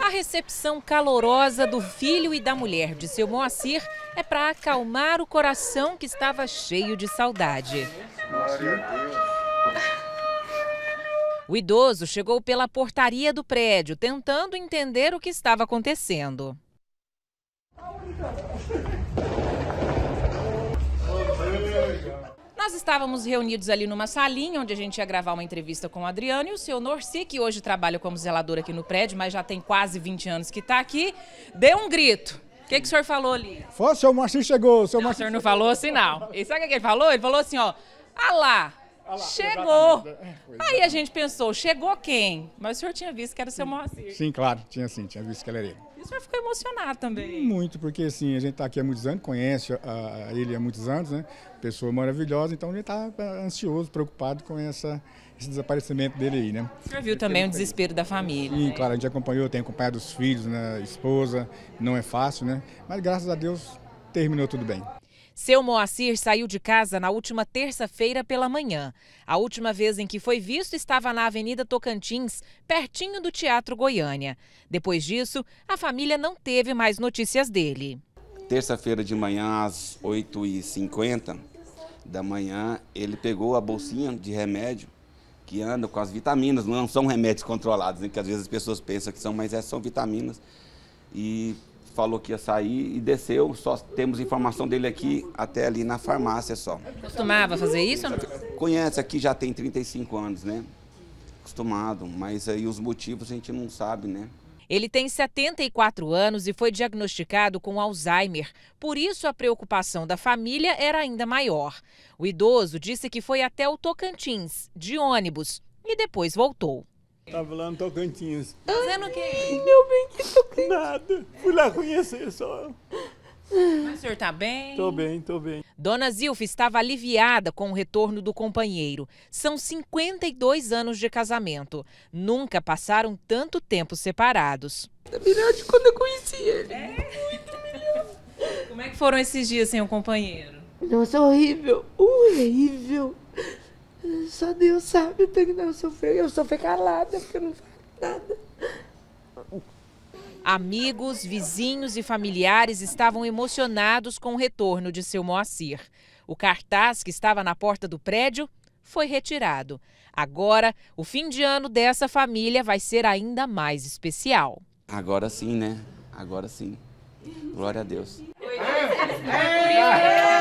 A recepção calorosa do filho e da mulher de seu Moacir é para acalmar o coração que estava cheio de saudade. O idoso chegou pela portaria do prédio, tentando entender o que estava acontecendo. Nós estávamos reunidos ali numa salinha onde a gente ia gravar uma entrevista com o Adriano e o seu Norci, que hoje trabalha como zelador aqui no prédio, mas já tem quase 20 anos que está aqui, deu um grito. O que, que o senhor falou ali? Foi, o seu Marcinho chegou, seu não, O senhor não chegou. falou assim, não. E sabe o que ele falou? Ele falou assim, ó, ah lá, lá, chegou. Aí a gente pensou, chegou quem? Mas o senhor tinha visto que era o seu Moacir. Sim, claro, tinha sim, tinha visto que ele era ele. E o senhor ficou emocionado também. Muito, porque assim, a gente está aqui há muitos anos, conhece a, ele há muitos anos, né? Pessoa maravilhosa, então a gente está tá ansioso, preocupado com essa, esse desaparecimento dele aí, né? O senhor viu também o desespero da família. Sim, né? claro, a gente acompanhou, tem acompanhado os filhos, né, a esposa, não é fácil, né? Mas graças a Deus terminou tudo bem. Seu Moacir saiu de casa na última terça-feira pela manhã. A última vez em que foi visto estava na Avenida Tocantins, pertinho do Teatro Goiânia. Depois disso, a família não teve mais notícias dele. Terça-feira de manhã, às 8h50 da manhã, ele pegou a bolsinha de remédio que anda com as vitaminas, não são remédios controlados, né, que às vezes as pessoas pensam que são, mas essas é, são vitaminas. E falou que ia sair e desceu. Só temos informação dele aqui até ali na farmácia só. Costumava fazer isso? Conhece aqui já tem 35 anos, né? Acostumado, mas aí os motivos a gente não sabe, né? Ele tem 74 anos e foi diagnosticado com Alzheimer. Por isso, a preocupação da família era ainda maior. O idoso disse que foi até o Tocantins, de ônibus, e depois voltou. Tava lá no Tocantins. Fazendo o quê? Meu bem, que Tocantins. Nada. Fui lá conhecer só. Mas o senhor tá bem? Tô bem, tô bem. Dona Zilfa estava aliviada com o retorno do companheiro. São 52 anos de casamento. Nunca passaram tanto tempo separados. Tá é melhor de quando eu conheci ele. É? Muito melhor. Como é que foram esses dias sem o companheiro? Nossa, horrível. Horrível. Só Deus sabe o tanto eu sofri. calada, porque eu não falo nada. Amigos, vizinhos e familiares estavam emocionados com o retorno de seu Moacir. O cartaz que estava na porta do prédio foi retirado. Agora, o fim de ano dessa família vai ser ainda mais especial. Agora sim, né? Agora sim. Glória a Deus. É, é, é.